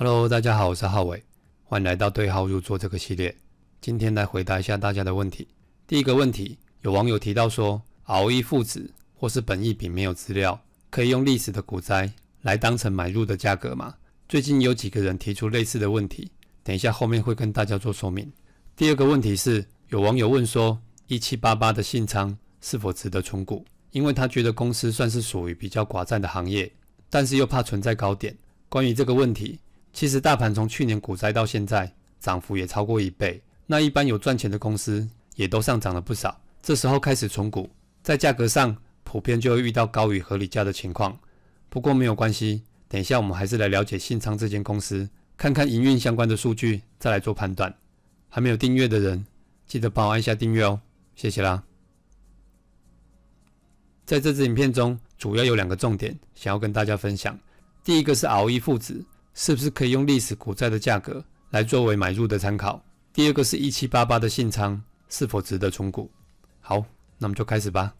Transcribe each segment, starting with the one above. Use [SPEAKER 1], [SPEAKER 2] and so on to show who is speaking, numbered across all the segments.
[SPEAKER 1] Hello，大家好，我是浩伟，欢迎来到对号入座这个系列。今天来回答一下大家的问题。第一个问题，有网友提到说，熬一父子或是本一品没有资料，可以用历史的股灾来当成买入的价格吗？最近有几个人提出类似的问题，等一下后面会跟大家做说明。第二个问题是，有网友问说，一七八八的信仓是否值得重估？因为他觉得公司算是属于比较寡占的行业，但是又怕存在高点。关于这个问题。其实大盘从去年股灾到现在，涨幅也超过一倍。那一般有赚钱的公司也都上涨了不少。这时候开始重股，在价格上普遍就会遇到高于合理价的情况。不过没有关系，等一下我们还是来了解信昌这间公司，看看营运相关的数据，再来做判断。还没有订阅的人，记得帮我按下订阅哦，谢谢啦。在这支影片中，主要有两个重点想要跟大家分享。第一个是 o 一父子。是不是可以用历史股债的价格来作为买入的参考？第二个是一七八八的信仓是否值得重估？好，那么就开始吧。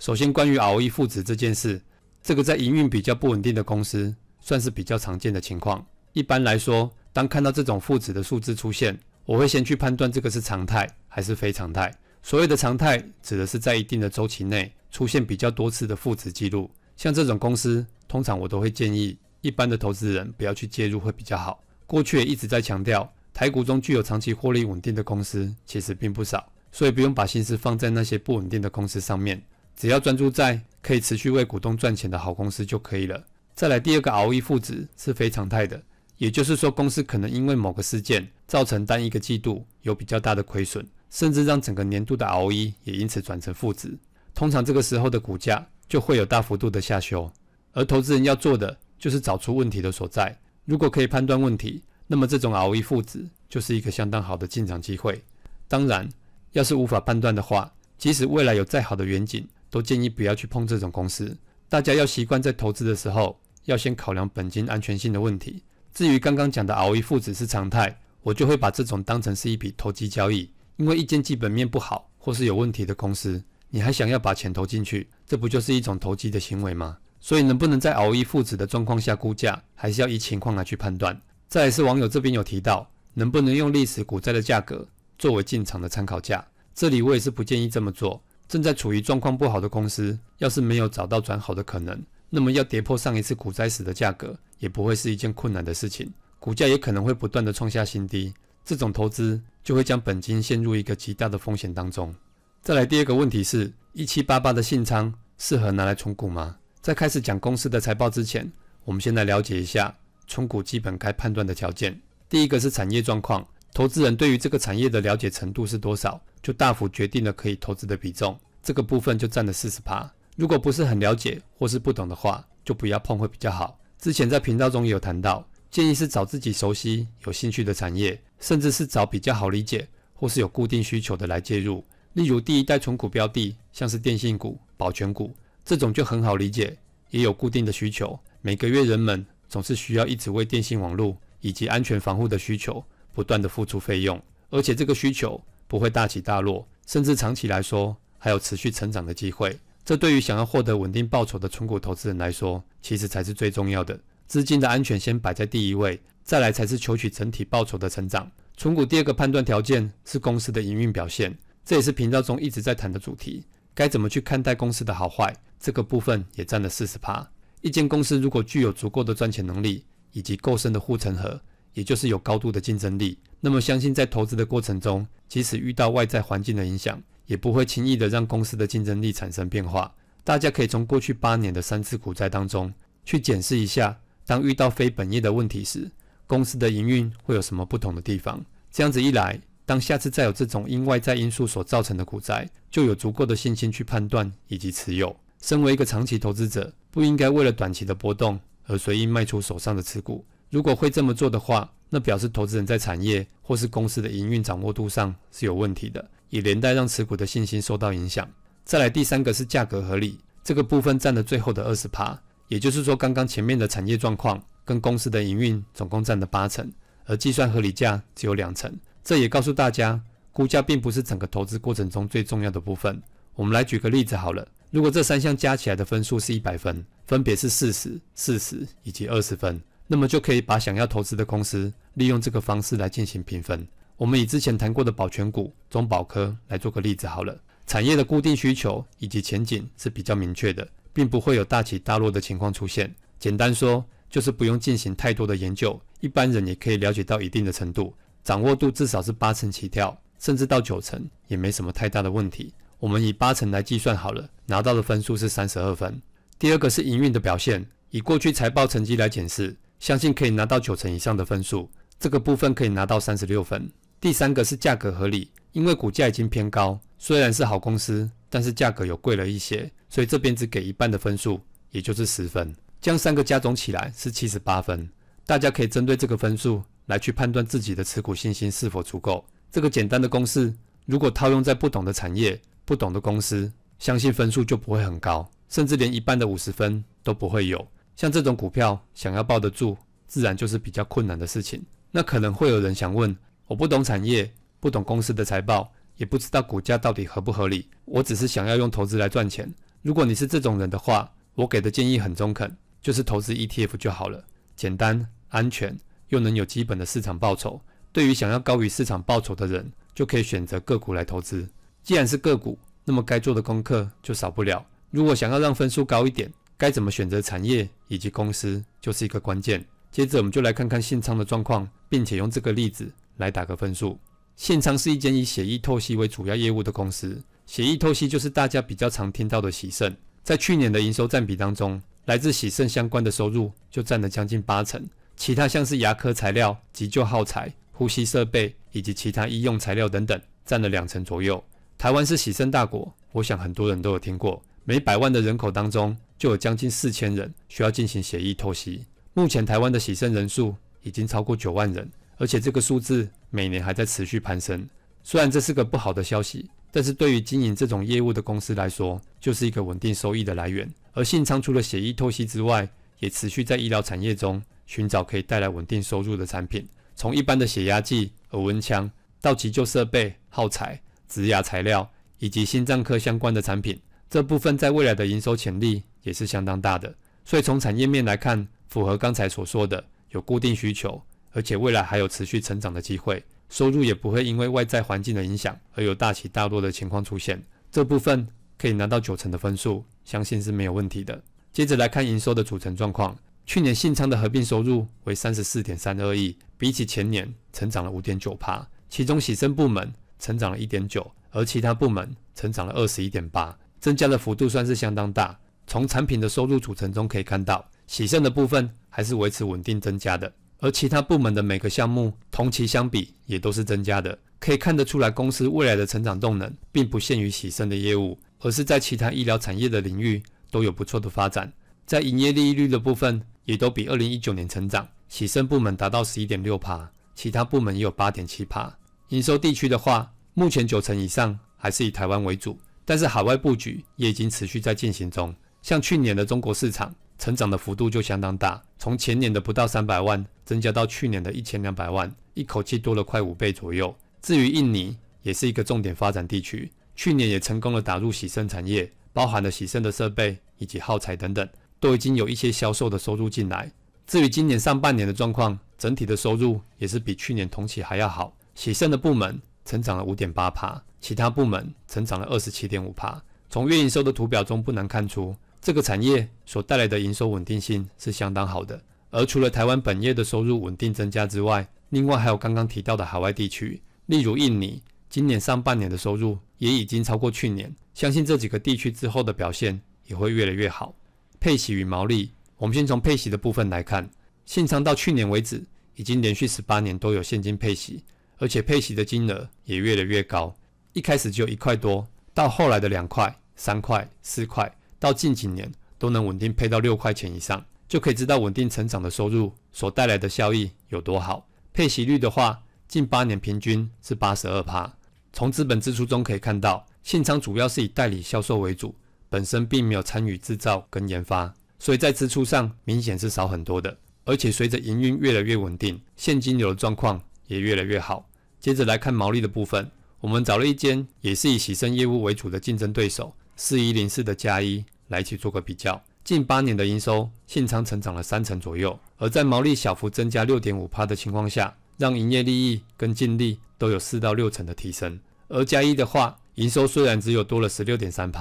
[SPEAKER 1] 首先，关于 ROE 负值这件事，这个在营运比较不稳定的公司算是比较常见的情况。一般来说，当看到这种负值的数字出现，我会先去判断这个是常态还是非常态。所谓的常态，指的是在一定的周期内出现比较多次的负值记录。像这种公司，通常我都会建议。一般的投资人不要去介入会比较好。过去也一直在强调，台股中具有长期获利稳定的公司其实并不少，所以不用把心思放在那些不稳定的公司上面，只要专注在可以持续为股东赚钱的好公司就可以了。再来，第二个 ROE 负值是非常态的，也就是说，公司可能因为某个事件造成单一个季度有比较大的亏损，甚至让整个年度的 ROE 也因此转成负值。通常这个时候的股价就会有大幅度的下修，而投资人要做的。就是找出问题的所在。如果可以判断问题，那么这种 ROE 负值就是一个相当好的进场机会。当然，要是无法判断的话，即使未来有再好的远景，都建议不要去碰这种公司。大家要习惯在投资的时候，要先考量本金安全性的问题。至于刚刚讲的 ROE 负值是常态，我就会把这种当成是一笔投机交易。因为一间基本面不好或是有问题的公司，你还想要把钱投进去，这不就是一种投机的行为吗？所以能不能在熬一父子的状况下估价，还是要依情况来去判断。再来是网友这边有提到，能不能用历史股灾的价格作为进场的参考价？这里我也是不建议这么做。正在处于状况不好的公司，要是没有找到转好的可能，那么要跌破上一次股灾时的价格，也不会是一件困难的事情。股价也可能会不断的创下新低，这种投资就会将本金陷入一个极大的风险当中。再来第二个问题是，一七八八的信仓适合拿来冲股吗？在开始讲公司的财报之前，我们先来了解一下存股基本该判断的条件。第一个是产业状况，投资人对于这个产业的了解程度是多少，就大幅决定了可以投资的比重。这个部分就占了四十趴。如果不是很了解或是不懂的话，就不要碰会比较好。之前在频道中也有谈到，建议是找自己熟悉、有兴趣的产业，甚至是找比较好理解或是有固定需求的来介入。例如第一代存股标的，像是电信股、保全股。这种就很好理解，也有固定的需求。每个月人们总是需要一直为电信网络以及安全防护的需求不断的付出费用，而且这个需求不会大起大落，甚至长期来说还有持续成长的机会。这对于想要获得稳定报酬的纯股投资人来说，其实才是最重要的。资金的安全先摆在第一位，再来才是求取整体报酬的成长。纯股第二个判断条件是公司的营运表现，这也是频道中一直在谈的主题。该怎么去看待公司的好坏？这个部分也占了四十趴。一间公司如果具有足够的赚钱能力，以及够深的护城河，也就是有高度的竞争力，那么相信在投资的过程中，即使遇到外在环境的影响，也不会轻易的让公司的竞争力产生变化。大家可以从过去八年的三次股灾当中去检视一下，当遇到非本业的问题时，公司的营运会有什么不同的地方？这样子一来，当下次再有这种因外在因素所造成的股灾，就有足够的信心去判断以及持有。身为一个长期投资者，不应该为了短期的波动而随意卖出手上的持股。如果会这么做的话，那表示投资人在产业或是公司的营运掌握度上是有问题的，也连带让持股的信心受到影响。再来，第三个是价格合理，这个部分占的最后的二十趴，也就是说，刚刚前面的产业状况跟公司的营运总共占的八成，而计算合理价只有两成。这也告诉大家，估价并不是整个投资过程中最重要的部分。我们来举个例子好了。如果这三项加起来的分数是一百分，分别是四十、四十以及二十分，那么就可以把想要投资的公司利用这个方式来进行评分。我们以之前谈过的保全股中保科来做个例子好了。产业的固定需求以及前景是比较明确的，并不会有大起大落的情况出现。简单说，就是不用进行太多的研究，一般人也可以了解到一定的程度，掌握度至少是八成起跳，甚至到九成也没什么太大的问题。我们以八成来计算好了，拿到的分数是三十二分。第二个是营运的表现，以过去财报成绩来检视，相信可以拿到九成以上的分数，这个部分可以拿到三十六分。第三个是价格合理，因为股价已经偏高，虽然是好公司，但是价格有贵了一些，所以这边只给一半的分数，也就是十分。将三个加总起来是七十八分。大家可以针对这个分数来去判断自己的持股信心是否足够。这个简单的公式，如果套用在不同的产业。不懂的公司，相信分数就不会很高，甚至连一半的五十分都不会有。像这种股票，想要抱得住，自然就是比较困难的事情。那可能会有人想问：我不懂产业，不懂公司的财报，也不知道股价到底合不合理。我只是想要用投资来赚钱。如果你是这种人的话，我给的建议很中肯，就是投资 ETF 就好了，简单、安全，又能有基本的市场报酬。对于想要高于市场报酬的人，就可以选择个股来投资。既然是个股，那么该做的功课就少不了。如果想要让分数高一点，该怎么选择产业以及公司，就是一个关键。接着，我们就来看看现仓的状况，并且用这个例子来打个分数。现仓是一间以血液透析为主要业务的公司，血液透析就是大家比较常听到的喜盛，在去年的营收占比当中，来自喜盛相关的收入就占了将近八成，其他像是牙科材料、急救耗材、呼吸设备以及其他医用材料等等，占了两成左右。台湾是洗肾大国，我想很多人都有听过，每百万的人口当中就有将近四千人需要进行血液透析。目前台湾的洗肾人数已经超过九万人，而且这个数字每年还在持续攀升。虽然这是个不好的消息，但是对于经营这种业务的公司来说，就是一个稳定收益的来源。而信昌除了血液透析之外，也持续在医疗产业中寻找可以带来稳定收入的产品，从一般的血压计、耳温枪到急救设备耗材。植牙材料以及心脏科相关的产品，这部分在未来的营收潜力也是相当大的。所以从产业面来看，符合刚才所说的有固定需求，而且未来还有持续成长的机会，收入也不会因为外在环境的影响而有大起大落的情况出现。这部分可以拿到九成的分数，相信是没有问题的。接着来看营收的组成状况，去年信昌的合并收入为三十四点三二亿，比起前年成长了五点九趴。其中洗身部门。成长了一点九，而其他部门成长了二十一点八，增加的幅度算是相当大。从产品的收入组成中可以看到，喜盛的部分还是维持稳定增加的，而其他部门的每个项目同期相比也都是增加的。可以看得出来，公司未来的成长动能并不限于喜盛的业务，而是在其他医疗产业的领域都有不错的发展。在营业利率的部分，也都比二零一九年成长，喜盛部门达到十一点六帕，其他部门也有八点七帕。营收地区的话，目前九成以上还是以台湾为主，但是海外布局也已经持续在进行中。像去年的中国市场成长的幅度就相当大，从前年的不到三百万增加到去年的一千两百万，一口气多了快五倍左右。至于印尼也是一个重点发展地区，去年也成功了打入洗肾产业，包含了洗肾的设备以及耗材等等，都已经有一些销售的收入进来。至于今年上半年的状况，整体的收入也是比去年同期还要好。洗肾的部门成长了五点八帕，其他部门成长了二十七点五帕。从月营收的图表中不难看出，这个产业所带来的营收稳定性是相当好的。而除了台湾本业的收入稳定增加之外，另外还有刚刚提到的海外地区，例如印尼，今年上半年的收入也已经超过去年。相信这几个地区之后的表现也会越来越好。配息与毛利，我们先从配息的部分来看，信昌到去年为止，已经连续十八年都有现金配息。而且配息的金额也越来越高，一开始就一块多，到后来的两块、三块、四块，到近几年都能稳定配到六块钱以上，就可以知道稳定成长的收入所带来的效益有多好。配息率的话，近八年平均是八十二趴。从资本支出中可以看到，信昌主要是以代理销售为主，本身并没有参与制造跟研发，所以在支出上明显是少很多的。而且随着营运越来越稳定，现金流的状况。也越来越好。接着来看毛利的部分，我们找了一间也是以洗身业务为主的竞争对手四一零四的加一来去做个比较。近八年的营收信昌成长了三成左右，而在毛利小幅增加六点五的情况下，让营业利益跟净利都有四到六成的提升。而加一的话，营收虽然只有多了十六点三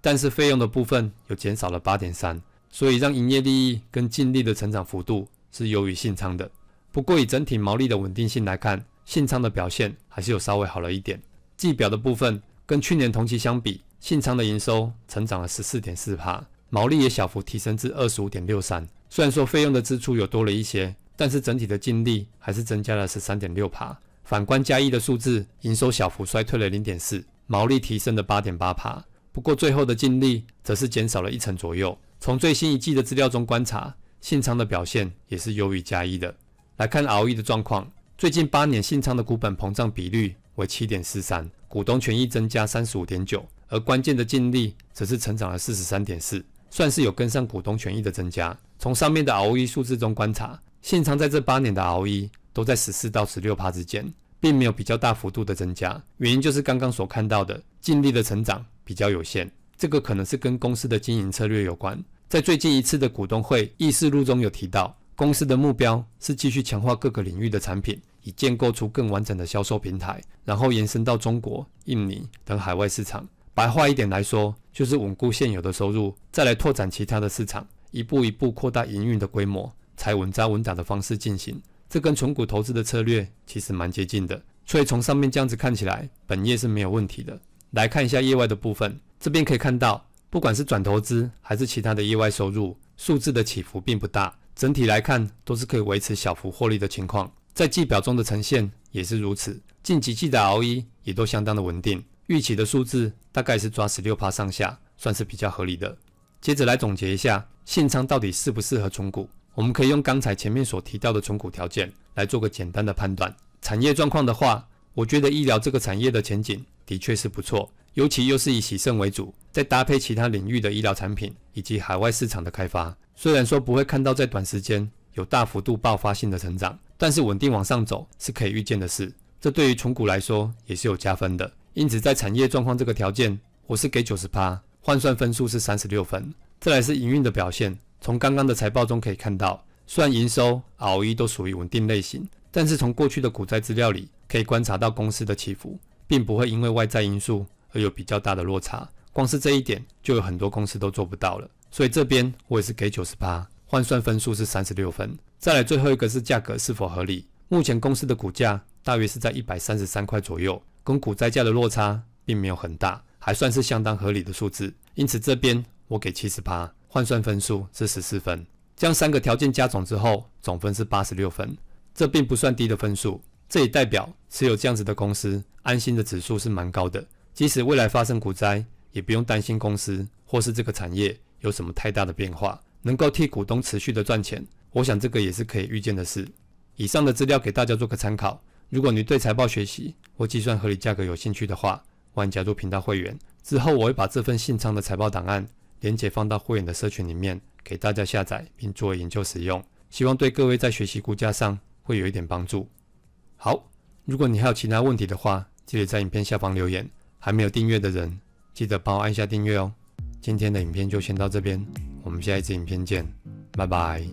[SPEAKER 1] 但是费用的部分有减少了八点三，所以让营业利益跟净利的成长幅度是优于信昌的。不过，以整体毛利的稳定性来看，信昌的表现还是有稍微好了一点。季表的部分跟去年同期相比，信昌的营收成长了十四点四帕，毛利也小幅提升至二十五点六三。虽然说费用的支出有多了一些，但是整体的净利还是增加了十三点六帕。反观嘉义的数字，营收小幅衰退了零点四，毛利提升了八点八帕。不过最后的净利则是减少了一成左右。从最新一季的资料中观察，信昌的表现也是优于嘉义的。来看 ROE 的状况，最近八年信昌的股本膨胀比率为七点四三，股东权益增加三十五点九，而关键的净利只是成长了四十三点四，算是有跟上股东权益的增加。从上面的 ROE 数字中观察，信昌在这八年的 ROE 都在十四到十六趴之间，并没有比较大幅度的增加，原因就是刚刚所看到的净利的成长比较有限，这个可能是跟公司的经营策略有关。在最近一次的股东会议事录中有提到。公司的目标是继续强化各个领域的产品，以建构出更完整的销售平台，然后延伸到中国、印尼等海外市场。白话一点来说，就是稳固现有的收入，再来拓展其他的市场，一步一步扩大营运的规模，才稳扎稳打的方式进行。这跟纯股投资的策略其实蛮接近的。所以从上面这样子看起来，本业是没有问题的。来看一下业外的部分，这边可以看到，不管是转投资还是其他的业外收入，数字的起伏并不大。整体来看，都是可以维持小幅获利的情况，在季表中的呈现也是如此。近几季的 ROE 也都相当的稳定，预期的数字大概是抓十六趴上下，算是比较合理的。接着来总结一下，现仓到底适不适合存股？我们可以用刚才前面所提到的存股条件来做个简单的判断。产业状况的话，我觉得医疗这个产业的前景的确是不错，尤其又是以洗肾为主，再搭配其他领域的医疗产品以及海外市场的开发。虽然说不会看到在短时间有大幅度爆发性的成长，但是稳定往上走是可以预见的事。这对于重股来说也是有加分的。因此，在产业状况这个条件，我是给九十八，换算分数是三十六分。再来是营运的表现，从刚刚的财报中可以看到，虽然营收、ROE 都属于稳定类型，但是从过去的股灾资料里可以观察到公司的起伏，并不会因为外在因素而有比较大的落差。光是这一点，就有很多公司都做不到了。所以这边我也是给九十八，换算分数是三十六分。再来最后一个是价格是否合理，目前公司的股价大约是在一百三十三块左右，跟股灾价的落差并没有很大，还算是相当合理的数字。因此这边我给七十八，换算分数是十四分。将三个条件加总之后，总分是八十六分，这并不算低的分数。这也代表持有这样子的公司，安心的指数是蛮高的，即使未来发生股灾，也不用担心公司或是这个产业。有什么太大的变化，能够替股东持续的赚钱，我想这个也是可以预见的事。以上的资料给大家做个参考。如果你对财报学习或计算合理价格有兴趣的话，欢迎加入频道会员。之后我会把这份信仓的财报档案连接放到会员的社群里面，给大家下载并作为研究使用。希望对各位在学习估价上会有一点帮助。好，如果你还有其他问题的话，记得在影片下方留言。还没有订阅的人，记得帮我按下订阅哦。今天的影片就先到这边，我们下一次影片见，拜拜。